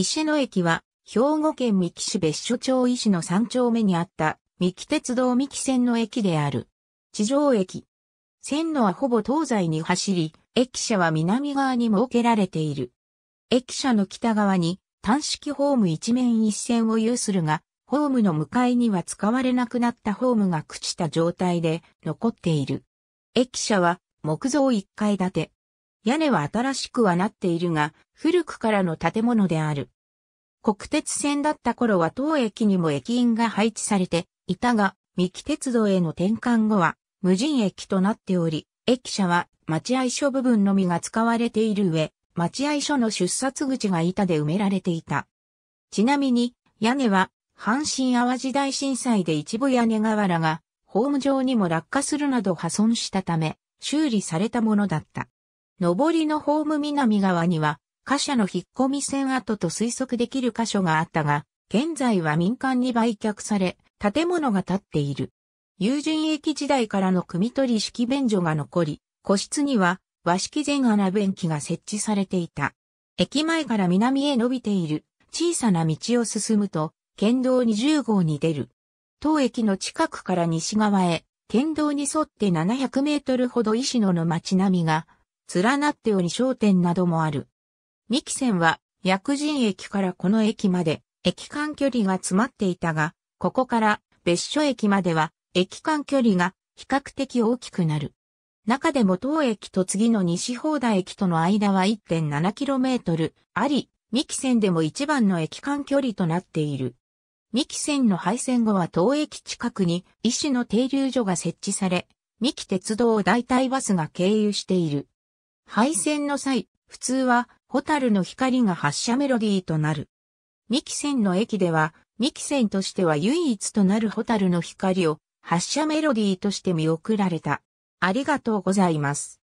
石野駅は、兵庫県三木市別所町石野3丁目にあった、三木鉄道三木線の駅である。地上駅。線路はほぼ東西に走り、駅舎は南側に設けられている。駅舎の北側に、単式ホーム一面一線を有するが、ホームの向かいには使われなくなったホームが朽ちた状態で残っている。駅舎は木造1階建て、屋根は新しくはなっているが、古くからの建物である。国鉄線だった頃は当駅にも駅員が配置されていたが、三木鉄道への転換後は無人駅となっており、駅舎は待合所部分のみが使われている上、待合所の出札口が板で埋められていた。ちなみに、屋根は阪神淡路大震災で一部屋根瓦がホーム上にも落下するなど破損したため、修理されたものだった。上りのホーム南側には、貨車の引っ込み線跡と推測できる箇所があったが、現在は民間に売却され、建物が建っている。友人駅時代からの組取り式便所が残り、個室には和式前穴便器が設置されていた。駅前から南へ伸びている小さな道を進むと、県道20号に出る。当駅の近くから西側へ、県道に沿って700メートルほど石野の街並みが連なっており商店などもある。三木線は、薬人駅からこの駅まで、駅間距離が詰まっていたが、ここから別所駅までは、駅間距離が比較的大きくなる。中でも当駅と次の西方田駅との間は 1.7km あり、三木線でも一番の駅間距離となっている。三木線の廃線後は当駅近くに医師の停留所が設置され、三木鉄道代替バスが経由している。配線の際、普通は、ホタルの光が発射メロディーとなる。キセ線の駅では、キセ線としては唯一となるホタルの光を発射メロディーとして見送られた。ありがとうございます。